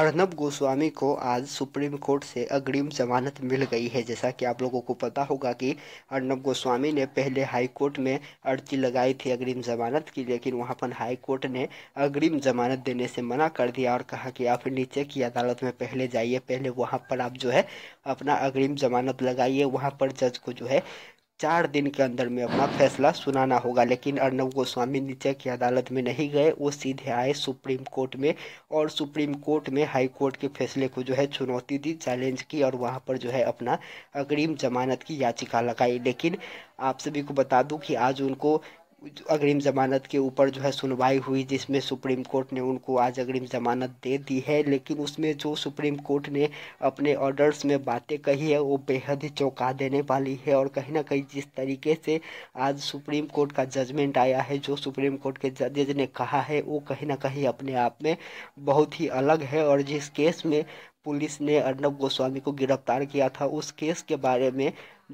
अर्नब गोस्वामी को आज supreme court से अग्रिम जमानत मिल गई है जैसा कि आप लोगों को पता होगा कि अर्नब गोस्वामी ने पहले हाई कोर्ट में अर्जी लगाई थी अग्रिम जमानत की लेकिन वहां पर हाई कोर्ट ने अग्रिम जमानत देने से मना कर दिया और कहा कि आप नीचे की अदालत में पहले जाइए पहले वहाँ पर आप जो है अपना अग्रिम जमानत लगाइए वहाँ पर जज को जो है चार दिन के अंदर में अपना फैसला सुनाना होगा लेकिन अर्नब गोस्वामी नीचे की अदालत में नहीं गए वो सीधे आए सुप्रीम कोर्ट में और सुप्रीम कोर्ट में हाई कोर्ट के फैसले को जो है चुनौती दी चैलेंज की और वहाँ पर जो है अपना अग्रिम जमानत की याचिका लगाई लेकिन आप सभी को बता दूँ कि आज उनको अग्रिम ज़मानत के ऊपर जो है सुनवाई हुई जिसमें सुप्रीम कोर्ट ने उनको आज अग्रिम ज़मानत दे दी है लेकिन उसमें जो सुप्रीम कोर्ट ने अपने ऑर्डर्स में बातें कही है वो बेहद ही चौंका देने वाली है और कहीं ना कहीं जिस तरीके से आज सुप्रीम कोर्ट का जजमेंट आया है जो सुप्रीम कोर्ट के जजेज ने कहा है वो कहीं ना कहीं अपने आप में बहुत ही अलग है और जिस केस में पुलिस ने अर्नब गोस्वामी को गिरफ्तार किया था उस केस के बारे में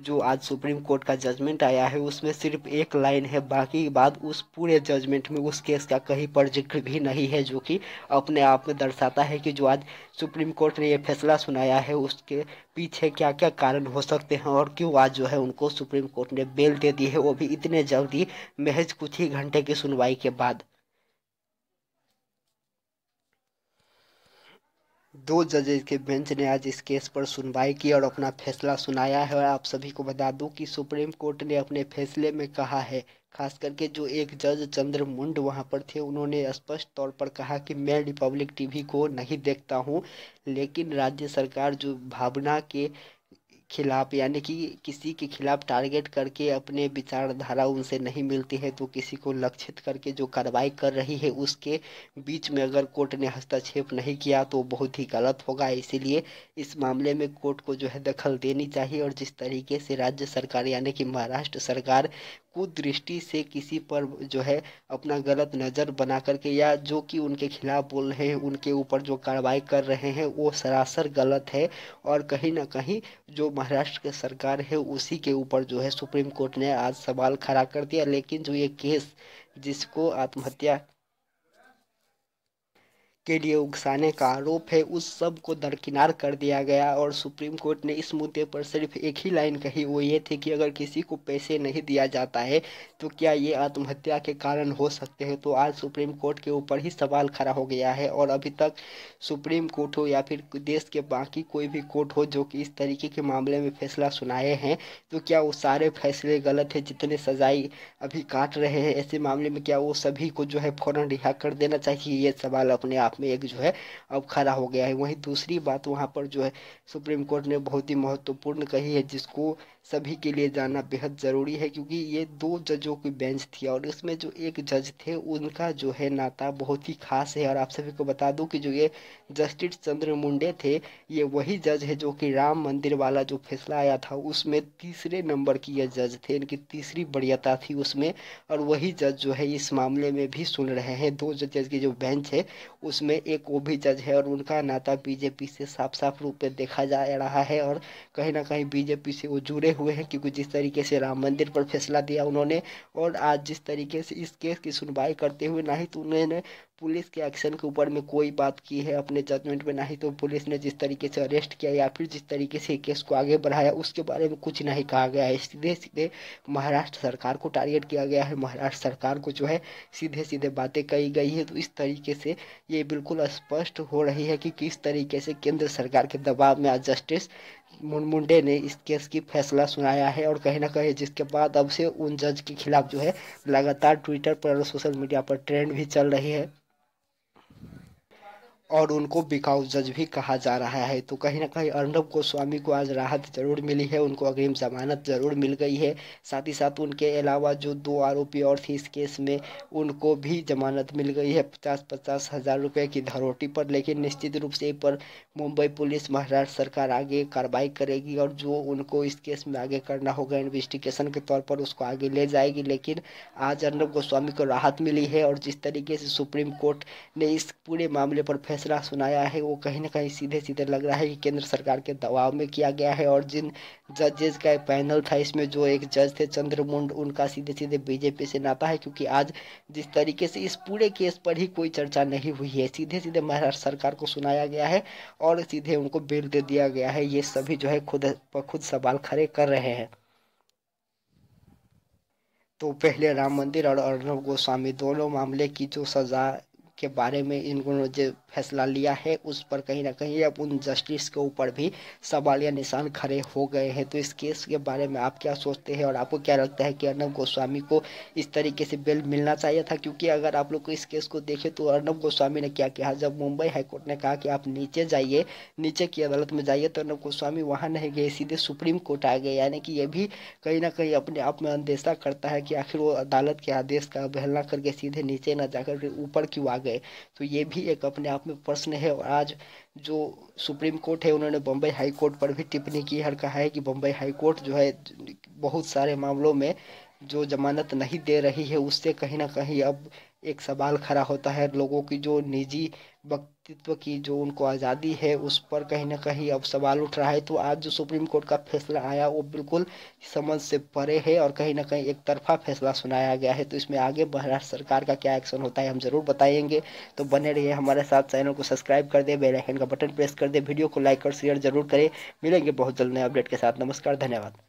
जो आज सुप्रीम कोर्ट का जजमेंट आया है उसमें सिर्फ एक लाइन है बाकी बात उस पूरे जजमेंट में उस केस का कहीं पर जिक्र भी नहीं है जो कि अपने आप में दर्शाता है कि जो आज सुप्रीम कोर्ट ने ये फैसला सुनाया है उसके पीछे क्या क्या कारण हो सकते हैं और क्यों आज जो है उनको सुप्रीम कोर्ट ने बेल दे दी है वो भी इतने जल्दी महज कुछ ही घंटे की सुनवाई के बाद दो जजेज के बेंच ने आज इस केस पर सुनवाई की और अपना फैसला सुनाया है और आप सभी को बता दूं कि सुप्रीम कोर्ट ने अपने फैसले में कहा है खास करके जो एक जज चंद्र मुंड वहाँ पर थे उन्होंने स्पष्ट तौर पर कहा कि मैं रिपब्लिक टीवी को नहीं देखता हूँ लेकिन राज्य सरकार जो भावना के खिलाफ यानी कि किसी के खिलाफ टारगेट करके अपने विचारधारा उनसे नहीं मिलती है तो किसी को लक्षित करके जो कार्रवाई कर रही है उसके बीच में अगर कोर्ट ने हस्तक्षेप नहीं किया तो बहुत ही गलत होगा इसीलिए इस मामले में कोर्ट को जो है दखल देनी चाहिए और जिस तरीके से राज्य सरकार यानी कि महाराष्ट्र सरकार कुदृष्टि से किसी पर जो है अपना गलत नज़र बना करके या जो कि उनके खिलाफ बोल रहे हैं उनके ऊपर जो कार्रवाई कर रहे हैं वो सरासर गलत है और कहीं ना कहीं जो महाराष्ट्र की सरकार है उसी के ऊपर जो है सुप्रीम कोर्ट ने आज सवाल खड़ा कर दिया लेकिन जो ये केस जिसको आत्महत्या के लिए उकसाने का आरोप है उस सब को दरकिनार कर दिया गया और सुप्रीम कोर्ट ने इस मुद्दे पर सिर्फ एक ही लाइन कही वो ये थी कि अगर किसी को पैसे नहीं दिया जाता है तो क्या ये आत्महत्या के कारण हो सकते हैं तो आज सुप्रीम कोर्ट के ऊपर ही सवाल खड़ा हो गया है और अभी तक सुप्रीम कोर्ट हो या फिर देश के बाकी कोई भी कोर्ट हो जो कि इस तरीके के मामले में फैसला सुनाए हैं तो क्या वो सारे फैसले गलत है जितने सजाई अभी काट रहे हैं ऐसे मामले में क्या वो सभी को जो है फ़ौरन रिहा कर देना चाहिए ये सवाल अपने आप में एक जो है अब खड़ा हो गया है वहीं दूसरी बात वहां पर जो है सुप्रीम कोर्ट ने बहुत ही महत्वपूर्ण कही है जिसको सभी के लिए जानना बेहद ज़रूरी है क्योंकि ये दो जजों की बेंच थी और इसमें जो एक जज थे उनका जो है नाता बहुत ही खास है और आप सभी को बता दूं कि जो ये जस्टिस चंद्र मुंडे थे ये वही जज है जो कि राम मंदिर वाला जो फैसला आया था उसमें तीसरे नंबर की ये जज थे इनकी तीसरी बढ़ियाता थी उसमें और वही जज जो है इस मामले में भी सुन रहे हैं दो जज की जो बेंच है उसमें एक वो भी जज है और उनका नाता बीजेपी से साफ साफ रूप में देखा जा रहा है और कहीं ना कहीं बीजेपी से वो जुड़े हुए हैं क्योंकि जिस तरीके से राम मंदिर पर फैसला दिया उन्होंने और आज जिस तरीके से इस केस की सुनवाई करते हुए ना ही तो उन्होंने पुलिस के एक्शन के ऊपर में कोई बात की है अपने जजमेंट में नहीं तो पुलिस ने जिस तरीके से अरेस्ट किया या फिर जिस तरीके से केस को आगे बढ़ाया उसके बारे में कुछ नहीं कहा गया है सीधे सीधे महाराष्ट्र सरकार को टारगेट किया गया है महाराष्ट्र सरकार को जो है सीधे सीधे बातें कही गई है तो इस तरीके से ये बिल्कुल स्पष्ट हो रही है कि किस तरीके से केंद्र सरकार के दबाव में आज जस्टिस मुनमुंडे ने इस केस की फैसला सुनाया है और कहीं ना कहीं जिसके बाद अब से उन जज के खिलाफ जो है लगातार ट्विटर पर और सोशल मीडिया पर ट्रेंड भी चल रही है और उनको बिकाऊ जज भी कहा जा रहा है तो कहीं ना कहीं अर्णब गोस्वामी को आज राहत जरूर मिली है उनको अग्रिम जमानत जरूर मिल गई है साथ ही साथ उनके अलावा जो दो आरोपी और थे इस केस में उनको भी जमानत मिल गई है पचास पचास हज़ार रुपये की धरोटी पर लेकिन निश्चित रूप से पर मुंबई पुलिस महाराष्ट्र सरकार आगे कार्रवाई करेगी और जो उनको इस केस में आगे करना होगा इन्वेस्टिगेशन के तौर पर उसको आगे ले जाएगी लेकिन आज अर्णब गोस्वामी को राहत मिली है और जिस तरीके से सुप्रीम कोर्ट ने इस पूरे मामले पर फैसला सुनाया है वो कहीं ना कहीं सीधे सीधे लग रहा है कि केंद्र सरकार के दबाव में किया गया है और जिन जजेज का पैनल था इसमें जो एक जज थे चंद्रमुंड उनका सीधे सीधे बीजेपी से नाता है क्योंकि आज जिस तरीके से इस पूरे केस पर ही कोई चर्चा नहीं हुई है सीधे सीधे महाराष्ट्र सरकार को सुनाया गया है और सीधे उनको बेल दे दिया गया है ये सभी जो है खुद पर खुद सवाल खड़े कर रहे हैं तो पहले राम मंदिर और अर्णव गोस्वामी दोनों मामले की जो सजा के बारे में इन लोगों जो फैसला लिया है उस पर कहीं ना कहीं अब उन जस्टिस के ऊपर भी सवाल या निशान खड़े हो गए हैं तो इस केस के बारे में आप क्या सोचते हैं और आपको क्या लगता है कि अर्नब गोस्वामी को इस तरीके से बेल मिलना चाहिए था क्योंकि अगर आप लोग इस केस को देखें तो अर्नब गोस्वामी ने क्या किया जब मुंबई हाईकोर्ट ने कहा कि आप नीचे जाइए नीचे की अदालत में जाइए तो अर्नब गोस्वामी वहाँ नहीं गए सीधे सुप्रीम कोर्ट आ गए यानी कि ये भी कहीं ना कहीं अपने आप में अंदेशा करता है कि आखिर वो अदालत के आदेश का अवहेलना करके सीधे नीचे ना जाकर ऊपर क्यों आ गए गए तो ये भी एक अपने आप में प्रश्न है और आज जो सुप्रीम कोर्ट है उन्होंने बम्बई हाई कोर्ट पर भी टिप्पणी की और कहा है कि बम्बई हाई कोर्ट जो है बहुत सारे मामलों में जो जमानत नहीं दे रही है उससे कहीं ना कहीं अब एक सवाल खड़ा होता है लोगों की जो निजी व्यक्तित्व की जो उनको आज़ादी है उस पर कहीं ना कहीं अब सवाल उठ रहा है तो आज जो सुप्रीम कोर्ट का फैसला आया वो बिल्कुल समझ से परे है और कहीं ना कहीं एक तरफा फैसला सुनाया गया है तो इसमें आगे महाराष्ट्र सरकार का क्या एक्शन होता है हम ज़रूर बताएंगे तो बने रहिए हमारे साथ चैनल को सब्सक्राइब कर दे बेलाइकन का बटन प्रेस कर दे वीडियो को लाइक और शेयर जरूर करें मिलेंगे बहुत जल्द नए अपडेट के साथ नमस्कार धन्यवाद